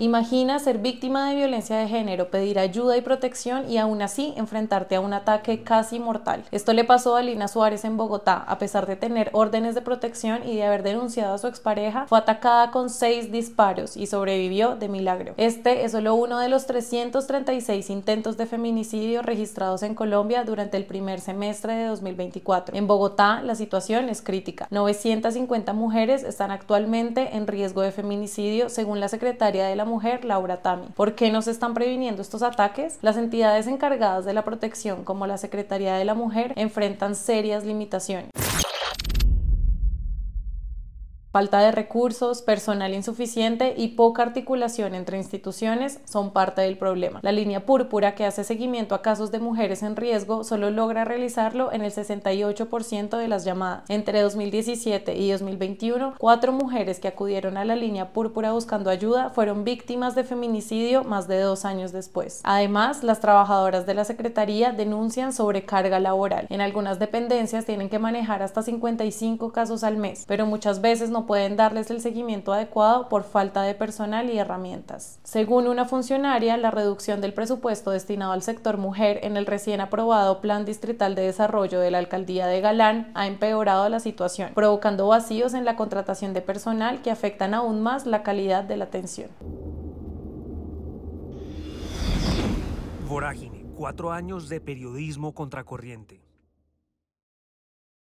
Imagina ser víctima de violencia de género, pedir ayuda y protección y aún así enfrentarte a un ataque casi mortal. Esto le pasó a Lina Suárez en Bogotá. A pesar de tener órdenes de protección y de haber denunciado a su expareja, fue atacada con seis disparos y sobrevivió de milagro. Este es solo uno de los 336 intentos de feminicidio registrados en Colombia durante el primer semestre de 2024. En Bogotá la situación es crítica. 950 mujeres están actualmente en riesgo de feminicidio según la secretaria de la mujer, Laura Tami. ¿Por qué no se están previniendo estos ataques? Las entidades encargadas de la protección, como la Secretaría de la Mujer, enfrentan serias limitaciones. Falta de recursos, personal insuficiente y poca articulación entre instituciones son parte del problema. La línea púrpura que hace seguimiento a casos de mujeres en riesgo solo logra realizarlo en el 68% de las llamadas. Entre 2017 y 2021, cuatro mujeres que acudieron a la línea púrpura buscando ayuda fueron víctimas de feminicidio más de dos años después. Además, las trabajadoras de la Secretaría denuncian sobrecarga laboral. En algunas dependencias tienen que manejar hasta 55 casos al mes, pero muchas veces no pueden darles el seguimiento adecuado por falta de personal y herramientas. Según una funcionaria, la reducción del presupuesto destinado al sector mujer en el recién aprobado Plan Distrital de Desarrollo de la Alcaldía de Galán ha empeorado la situación, provocando vacíos en la contratación de personal que afectan aún más la calidad de la atención. Vorágine, cuatro años de periodismo contracorriente.